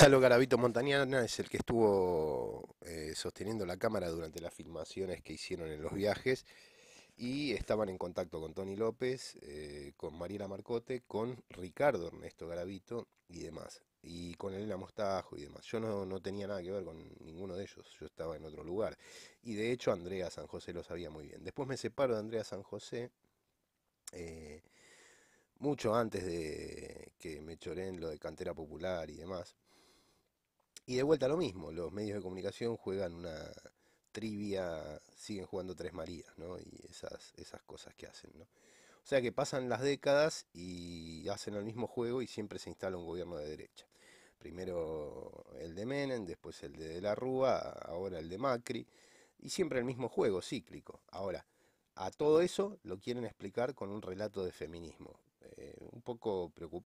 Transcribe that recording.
Salo Garavito Montañana es el que estuvo eh, sosteniendo la cámara durante las filmaciones que hicieron en los viajes y estaban en contacto con Tony López, eh, con Mariela Marcote, con Ricardo Ernesto Garavito y demás, y con Elena Mostajo y demás. Yo no, tenía nada que ver con ninguno de ellos, yo estaba en otro lugar. Y de hecho Andrea San José lo sabía muy bien. Después me separo de Andrea San José. Eh, mucho antes de que me choré en lo de cantera popular y demás. Y de vuelta lo mismo, los medios de comunicación juegan una trivia, siguen jugando Tres Marías, ¿no? Y esas, esas cosas que hacen, ¿no? O sea que pasan las décadas y hacen el mismo juego y siempre se instala un gobierno de derecha. Primero el de Menem, después el de, de la Rúa, ahora el de Macri, y siempre el mismo juego cíclico. Ahora, a todo eso lo quieren explicar con un relato de feminismo. Eh, un poco preocupante.